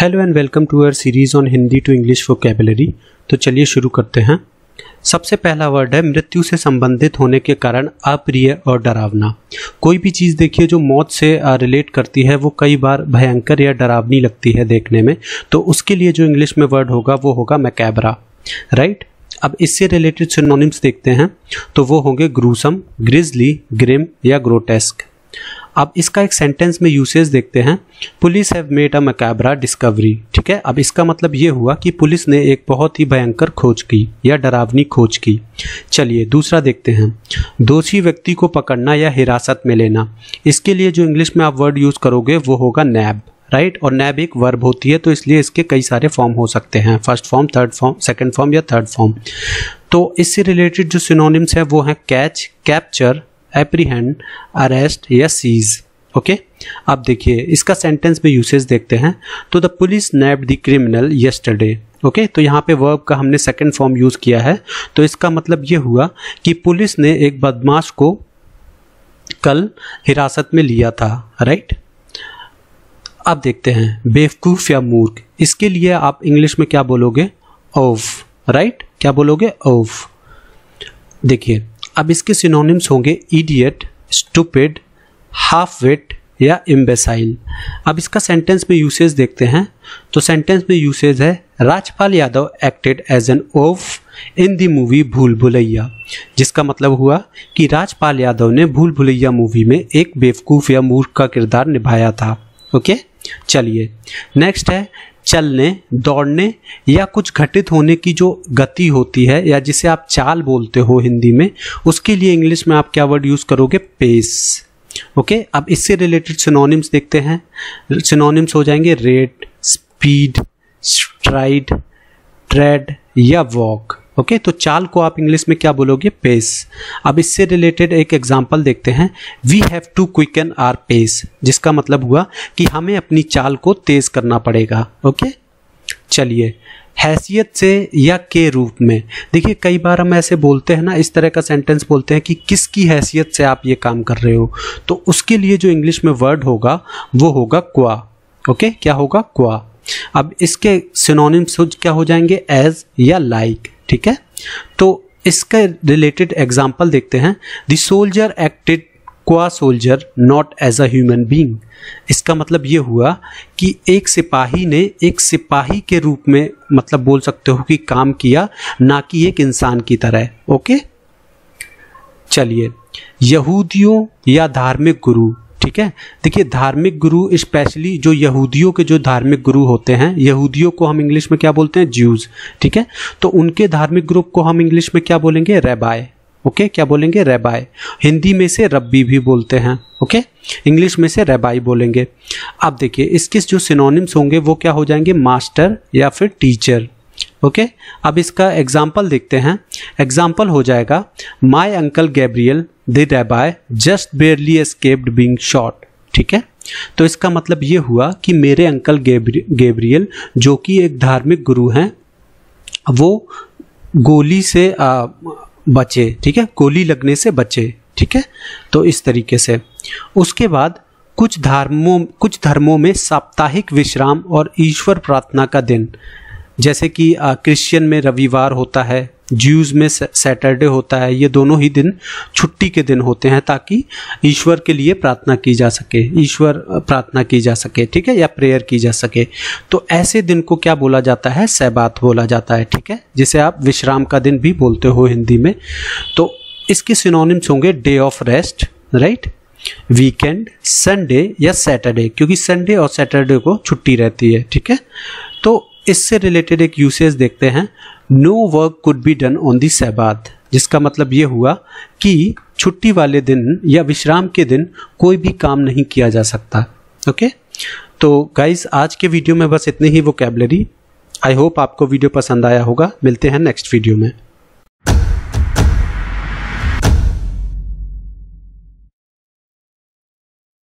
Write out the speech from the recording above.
Hello and welcome to our series on Hindi to English vocabulary तो चलिए शुरू करते हैं सबसे पहला वर्ड है मृत्यु से संबंधित होने के कारण अप्रिय और डरावना कोई भी चीज़ देखिए जो मौत से रिलेट करती है वो कई बार भयंकर या डरावनी लगती है देखने में तो उसके लिए जो इंग्लिश में वर्ड होगा वो होगा मैकेबरा राइट अब इससे रिलेटेड सिनोनिम्स देखते हैं तो वो होंगे ग्रूसम ग्रिजली ग्रिम या ग्रोटेस्क अब इसका एक सेंटेंस में यूसेज देखते हैं police have made a macabre discovery ठीक है अब इसका मतलब ये हुआ कि पुलिस ने एक बहुत ही भयंकर खोज की या डरावनी खोज की चलिए दूसरा देखते हैं दोषी व्यक्ति को पकड़ना या हिरासत में लेना इसके लिए जो इंग्लिश में आप वर्ड यूज़ करोगे वो होगा नैब राइट और नैब एक वर्ब होती है तो इसलिए इसके कई सारे फॉर्म हो सकते हैं first form third form second form या थर्ड फॉर्म तो इससे रिलेटेड जो सिनोनिम्स हैं वो हैं कैच कैप्चर एप्रीहेंड अरेस्ट या सीज ओके आप देखिए इसका सेंटेंस में यूसेज देखते हैं तो the police nab the criminal yesterday okay तो यहाँ पे वर्ब का हमने सेकेंड फॉर्म यूज़ किया है तो इसका मतलब ये हुआ कि पुलिस ने एक बदमाश को कल हिरासत में लिया था राइट अब देखते हैं बेवकूफ़ या मूर्ख इसके लिए आप इंग्लिश में क्या बोलोगे ओव राइट क्या बोलोगे ओव देखिए अब इसके सिनोनिम्स होंगे इडियट स्टूपिड हाफ वेट या इम्बेसाइल अब इसका सेंटेंस में यूसेज देखते हैं तो सेंटेंस में यूसेज है Rajpal Yadav acted as an oaf in the movie Bhool Bhulaiyaa जिसका मतलब हुआ कि राजपाल यादव ने भूल भुलैया मूवी में एक बेवकूफ़ या मूर्ख का किरदार निभाया था ओके चलिए नेक्स्ट है चलने दौड़ने या कुछ घटित होने की जो गति होती है या जिसे आप चाल बोलते हो हिंदी में उसके लिए इंग्लिश में आप क्या वर्ड यूज़ करोगे पेस ओके अब इससे रिलेटेड सिनोनिम्स देखते हैं सिनोनिम्स हो जाएंगे रेट स्पीड स्ट्राइड ट्रेड या वॉक ओके okay, तो चाल को आप इंग्लिश में क्या बोलोगे पेस अब इससे रिलेटेड एक एग्जाम्पल देखते हैं we have to quicken our pace जिसका मतलब हुआ कि हमें अपनी चाल को तेज करना पड़ेगा ओके okay? चलिए हैसियत से या के रूप में देखिए कई बार हम ऐसे बोलते हैं ना इस तरह का सेंटेंस बोलते हैं कि किसकी हैसियत से आप ये काम कर रहे हो तो उसके लिए जो इंग्लिश में वर्ड होगा वो होगा क्वा ओके okay? क्या होगा क्वा अब इसके सिनोनिम्स क्या हो जाएंगे एज या लाइक like. ठीक है तो इसके रिलेटेड एग्जाम्पल देखते हैं the soldier acted qua soldier not as a human being इसका मतलब ये हुआ कि एक सिपाही ने एक सिपाही के रूप में मतलब बोल सकते हो कि काम किया ना कि एक इंसान की तरह ओके चलिए यहूदियों या धार्मिक गुरु ठीक है देखिए धार्मिक गुरु स्पेशली जो यहूदियों के जो धार्मिक गुरु होते हैं यहूदियों को हम इंग्लिश में क्या बोलते हैं ज्यूज ठीक है तो उनके धार्मिक ग्रुप को हम इंग्लिश में क्या बोलेंगे रेबाय ओके क्या बोलेंगे रेबाय हिंदी में से रब्बी भी बोलते हैं ओके इंग्लिश में से रेबाई बोलेंगे अब देखिए इसके जो सिनोनिम्स होंगे वो क्या हो जाएंगे मास्टर या फिर टीचर ओके अब इसका एग्जाम्पल देखते हैं एग्जाम्पल हो जाएगा my uncle Gabriel they thereby just barely escaped being shot ठीक है तो इसका मतलब ये हुआ कि मेरे अंकल गेब्रियल जो कि एक धार्मिक गुरु हैं वो गोली से आ, बचे ठीक है गोली लगने से बचे ठीक है तो इस तरीके से उसके बाद कुछ धर्मों कुछ धर्मों में साप्ताहिक विश्राम और ईश्वर प्रार्थना का दिन जैसे कि क्रिश्चियन में रविवार होता है ज्यूज में सैटरडे होता है ये दोनों ही दिन छुट्टी के दिन होते हैं ताकि ईश्वर के लिए प्रार्थना की जा सके ईश्वर प्रार्थना की जा सके ठीक है या प्रेयर की जा सके तो ऐसे दिन को क्या बोला जाता है सैबात बोला जाता है ठीक है जिसे आप विश्राम का दिन भी बोलते हो हिंदी में तो इसके सिनोनिम्स होंगे day off rest right weekend Sunday या सैटरडे क्योंकि संडे और सैटरडे को छुट्टी रहती है ठीक है इससे रिलेटेड एक यूसेज देखते हैं no work could be done on the sabbath जिसका मतलब ये हुआ कि छुट्टी वाले दिन या विश्राम के दिन कोई भी काम नहीं किया जा सकता ओके तो गाइज आज के वीडियो में बस इतनी ही कैबलरी आई होप आपको वीडियो पसंद आया होगा मिलते हैं नेक्स्ट वीडियो में